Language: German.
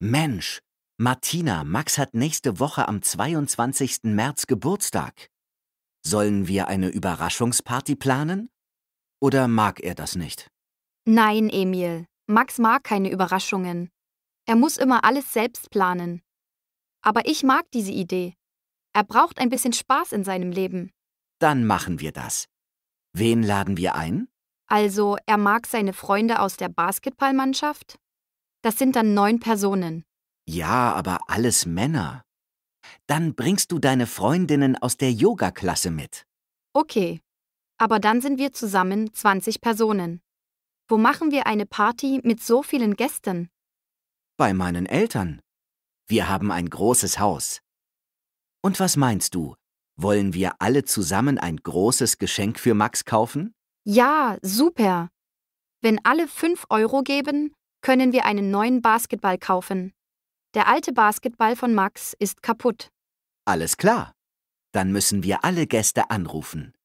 Mensch, Martina, Max hat nächste Woche am 22. März Geburtstag. Sollen wir eine Überraschungsparty planen? Oder mag er das nicht? Nein, Emil. Max mag keine Überraschungen. Er muss immer alles selbst planen. Aber ich mag diese Idee. Er braucht ein bisschen Spaß in seinem Leben. Dann machen wir das. Wen laden wir ein? Also, er mag seine Freunde aus der Basketballmannschaft, das sind dann neun Personen. Ja, aber alles Männer. Dann bringst du deine Freundinnen aus der Yoga-Klasse mit. Okay. Aber dann sind wir zusammen 20 Personen. Wo machen wir eine Party mit so vielen Gästen? Bei meinen Eltern. Wir haben ein großes Haus. Und was meinst du? Wollen wir alle zusammen ein großes Geschenk für Max kaufen? Ja, super. Wenn alle 5 Euro geben, können wir einen neuen Basketball kaufen. Der alte Basketball von Max ist kaputt. Alles klar. Dann müssen wir alle Gäste anrufen.